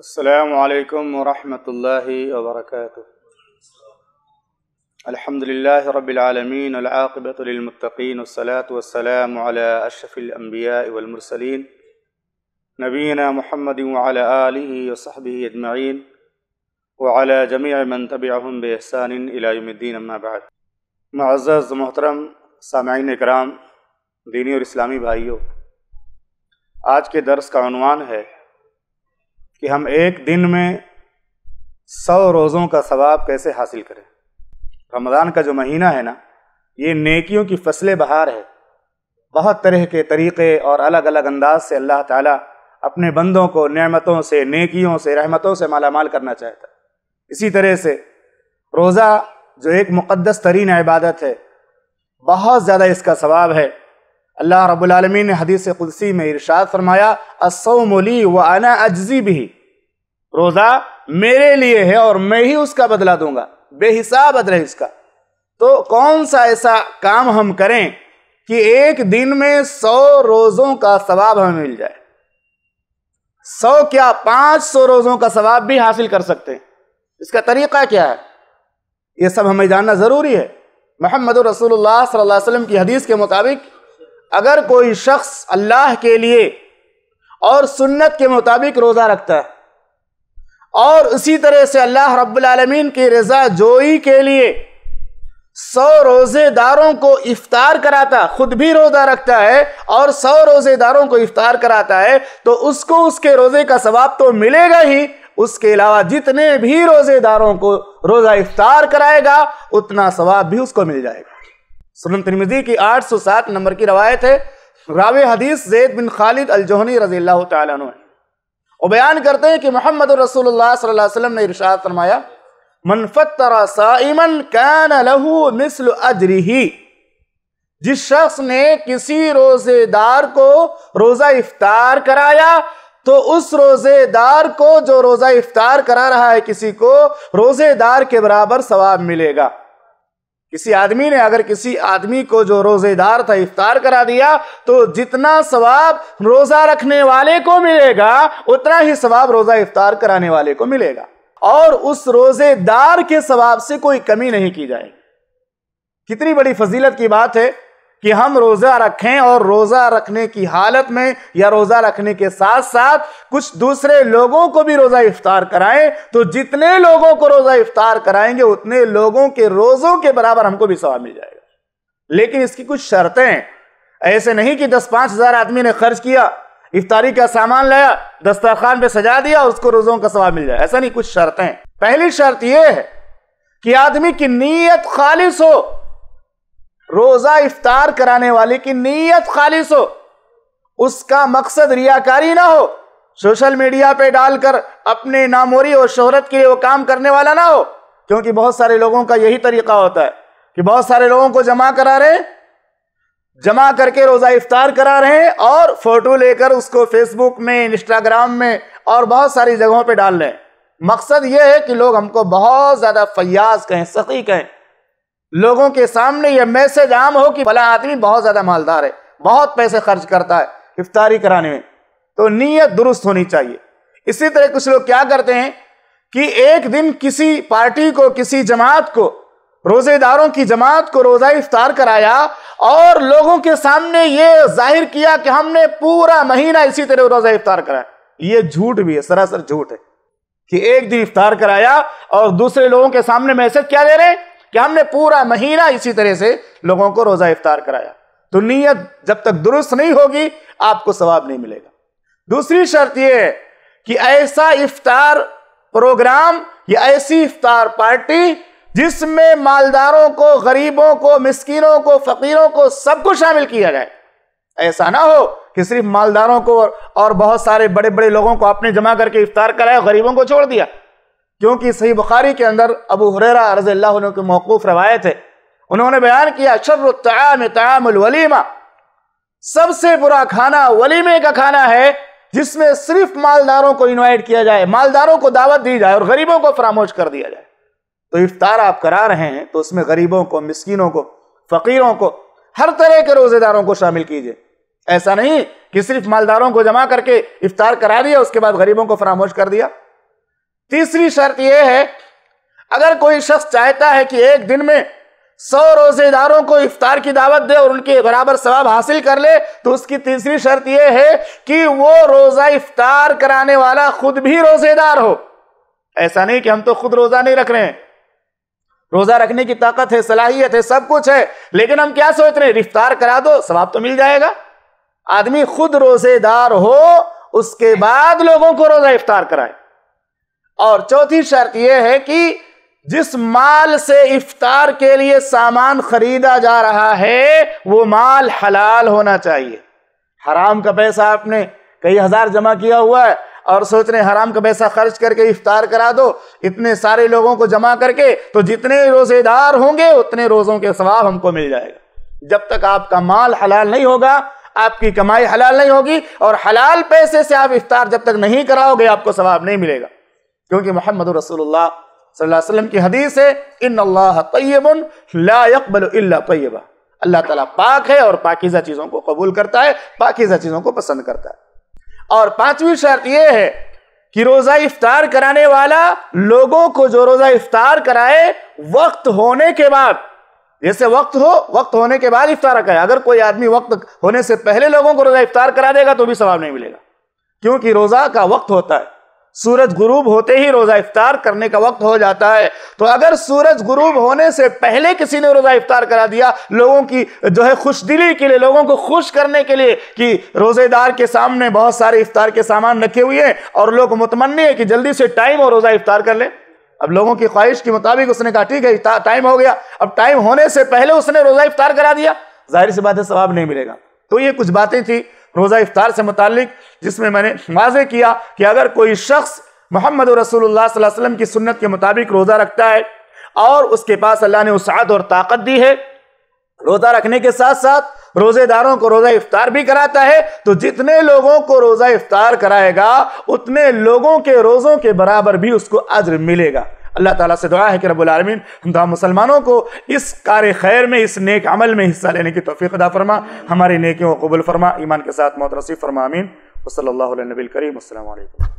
السلام عليكم ورحمة الله وبركاته الحمد لله رب العالمين العاقبة للمتقين والصلاة والسلام على أشرف الأنبياء والمرسلين نبينا محمد وعلى آله وصحبه أجمعين وعلى جميع من تبعهم بإحسان إلى يوم الدين أما بعد معزز محترم سامعين الكرام دینی اور اسلامی भाइयों آج کے درس کا عنوان ہے कि हम एक दिन में सौ रोज़ों का सवाब कैसे हासिल करें रमज़ान का जो महीना है ना ये नेकियों की फसलें बहार है बहुत तरह के तरीक़े और अलग अलग अंदाज से अल्लाह ताला अपने बंदों को नेमतों से नेकियों से रहमतों से मालामाल करना चाहता है इसी तरह से रोज़ा जो एक मुक़दस तरीन इबादत है बहुत ज़्यादा इसका सवाब है अल्लाह रब्लम ने हदीस कुदसी में इरशाद फरमाया मोली व अना अज्जी भी रोजा मेरे लिए है और मैं ही उसका बदला दूंगा बेहिसाब अदर है इसका तो कौन सा ऐसा काम हम करें कि एक दिन में सौ रोजों का सवाब हमें मिल जाए सौ क्या पांच सौ रोजों का सवाब भी हासिल कर सकते हैं इसका तरीका क्या है यह सब हमें जानना ज़रूरी है महमद रसूलुल्लाह सल्लल्लाहु अलैहि वसल्लम की हदीस के मुताबिक अगर कोई शख्स अल्लाह के लिए और सुन्नत के मुताबिक रोज़ा रखता है और उसी तरह से अल्लाह रब्लमीन की रजा जोई के लिए सौ रोज़ेदारों को इफ्तार कराता खुद भी रोज़ा रखता है और सौ रोज़ेदारों को इफ्तार कराता है तो उसको उसके रोज़े का सवाब तो मिलेगा ही उसके अलावा जितने भी रोज़ेदारों को रोज़ा इफ्तार कराएगा उतना सवाब भी उसको मिल जाएगा सुन तिरमिजी की 807 नंबर की रवायत है राव हदीस जैद बिन खालिद अलजोहनी रजील्ला तुम और बयान करते हैं कि मोहम्मद रसूलुल्लाह ने इर्शाद फरमाया कैन लहू मिसल अजरी जिस शख्स ने किसी रोजेदार को रोजा इफ्तार कराया तो उस रोजेदार को जो रोजा इफ्तार करा रहा है किसी को रोजेदार के बराबर सवाब मिलेगा किसी आदमी ने अगर किसी आदमी को जो रोजेदार था इफ्तार करा दिया तो जितना सवाब रोजा रखने वाले को मिलेगा उतना ही सवाब रोजा इफ्तार कराने वाले को मिलेगा और उस रोजेदार के सवाब से कोई कमी नहीं की जाएगी कितनी बड़ी फजीलत की बात है कि हम रोज़ा रखें और रोज़ा रखने की हालत में या रोज़ा रखने के साथ साथ कुछ दूसरे लोगों को भी रोज़ा इफ्तार कराएं तो जितने लोगों को रोज़ा इफ्तार कराएंगे उतने लोगों के रोज़ों के बराबर हमको भी सवाल मिल जाएगा लेकिन इसकी कुछ शर्तें ऐसे नहीं कि दस पांच हज़ार आदमी ने खर्च किया इफ्तारी का सामान लाया दस्तरखान पे सजा दिया उसको रोज़ों का सवाब मिल जाए ऐसा नहीं कुछ शर्तें पहली शर्त यह है कि आदमी की नीयत खालिश हो रोजा इफ्तार कराने वाले की नीयत खालिश हो उसका मकसद रियाकारी ना हो सोशल मीडिया पे डालकर अपने नामोरी और शोहरत के लिए वो काम करने वाला ना हो क्योंकि बहुत सारे लोगों का यही तरीका होता है कि बहुत सारे लोगों को जमा करा रहे जमा करके रोज़ा इफ्तार करा रहे हैं और फोटो लेकर उसको फेसबुक में इंस्टाग्राम में और बहुत सारी जगहों पे डाल रहे हैं मकसद ये है कि लोग हमको बहुत ज़्यादा फयाज कहें सखी कहें लोगों के सामने यह मैसेज आम हो कि भला आदमी बहुत ज़्यादा मालदार है बहुत पैसे खर्च करता है इफ्तारी कराने में तो नीयत दुरुस्त होनी चाहिए इसी तरह कुछ लोग क्या करते हैं कि एक दिन किसी पार्टी को किसी जमात को रोजेदारों की जमात को रोजा इफ्तार कराया और लोगों के सामने ये जाहिर किया कि हमने पूरा महीना इसी तरह रोजा इफ्तार कराया ये झूठ भी है सरासर झूठ है कि एक दिन इफ्तार कराया और दूसरे लोगों के सामने मैसेज क्या दे रहे हैं कि हमने पूरा महीना इसी तरह से लोगों को रोजा इफ्तार कराया तो नीयत जब तक दुरुस्त नहीं होगी आपको सवाब नहीं मिलेगा दूसरी शर्त यह है कि ऐसा इफ्तार प्रोग्राम या ऐसी इफ्तार पार्टी जिसमें मालदारों को गरीबों को मिस्किनों को फकीरों को सबको शामिल किया जाए ऐसा ना हो कि सिर्फ मालदारों को और बहुत सारे बड़े बड़े लोगों को आपने जमा करके इफ्तार कराया गरीबों को छोड़ दिया क्योंकि सही बुखारी के अंदर अबू हुरेरा रज़ी अल्लाह मौकूफ़ रवायत है उन्होंने बयान किया शर्रम तमाम सबसे बुरा खाना वलीमे का खाना है जिसमें सिर्फ मालदारों को इनवाइट किया जाए मालदारों को दावत दी जाए और गरीबों को फरामोश कर दिया जाए तो इफ्तार आप करा रहे हैं तो उसमें गरीबों को मस्किनों को फ़कीरों को हर तरह के रोज़ेदारों को शामिल कीजिए ऐसा नहीं कि सिर्फ मालदारों को जमा करके इफ्तार करा दिया उसके बाद गरीबों को फरामोश कर दिया तीसरी शर्त यह है अगर कोई शख्स चाहता है कि एक दिन में सौ रोजेदारों को इफ्तार की दावत दे और उनके बराबर सवाब हासिल कर ले तो उसकी तीसरी शर्त यह है कि वो रोजा इफ्तार कराने वाला खुद भी रोजेदार हो ऐसा नहीं कि हम तो खुद रोजा नहीं रख रहे हैं रोजा रखने की ताकत है सलाहियत है सब कुछ है लेकिन हम क्या सोच रहे हैं इफ्तार करा दो सवाब तो मिल जाएगा आदमी खुद रोजेदार हो उसके बाद लोगों को रोजा इफ्तार कराए और चौथी शर्त यह है कि जिस माल से इफ्तार के लिए सामान खरीदा जा रहा है वो माल हलाल होना चाहिए हराम का पैसा आपने कई हजार जमा किया हुआ है और सोच रहे हराम का पैसा खर्च करके इफ्तार करा दो इतने सारे लोगों को जमा करके तो जितने रोजेदार होंगे उतने रोजों के स्वाब हमको मिल जाएगा जब तक आपका माल हलाल नहीं होगा आपकी कमाई हलाल नहीं होगी और हलाल पैसे से आप इफ्तार जब तक नहीं कराओगे आपको स्वाब नहीं मिलेगा क्योंकि मोहम्मद रसोल्ला वसल्लम की हदीस है इन अल्लाह लाकबल तयबा अल्लाह ताला पाक है और पाकिजा चीज़ों को कबूल करता है पाकिजा चीज़ों को पसंद करता है और पांचवी शर्त यह है कि रोज़ा इफ्तार कराने वाला लोगों को जो रोज़ा इफ्तार कराए वक्त होने के बाद जैसे वक्त हो वक्त होने के बाद इफ्तार कराए अगर कोई आदमी वक्त होने से पहले लोगों को रोज़ा इफ्तार करा देगा तो भी सवाब नहीं मिलेगा क्योंकि रोज़ा का वक्त होता है सूरज गुरूब होते ही रोजा इफ्तार करने का वक्त हो जाता है तो अगर सूरज गुरूब होने से पहले किसी ने रोजा इफ्तार करा दिया लोगों की जो है खुश दिली के लिए लोगों को खुश करने के लिए कि रोजेदार के सामने बहुत सारे इफ्तार के सामान रखे हुए हैं और लोग मुतमन्नी है कि जल्दी से टाइम और रोजा इफ्तार कर लें अब लोगों की ख्वाहिश के मुताबिक उसने कहा ठीक है टाइम हो गया अब टाइम होने से पहले उसने रोजा इफ्तार करा दिया जाहिर सी बात है सवाब नहीं मिलेगा तो ये कुछ बातें थी रोज़ा इफ्तार से मुतक जिसमें मैंने वाजे किया कि अगर कोई शख्स मोहम्मद रसूलुल्लाह की सुन्नत के मुताबिक रोज़ा रखता है और उसके पास अल्लाह ने उसाद और ताकत दी है रोज़ा रखने के साथ साथ रोज़ेदारों को रोज़ा इफ्तार भी कराता है तो जितने लोगों को रोज़ा इफ्तार कराएगा उतने लोगों के रोज़ों के बराबर भी उसको अज्र मिलेगा अल्लाह ताला से दुआ है कि रबालमीन हम तमाम मुसलमानों को इस कार खैर में इस नेक अमल में हिस्सा लेने की तोफ़ी अदा फरमा हमारी नेकियों को कबुल फरमा ईमान के साथ मोतरसी फरमा अमीन वसल नबील करीम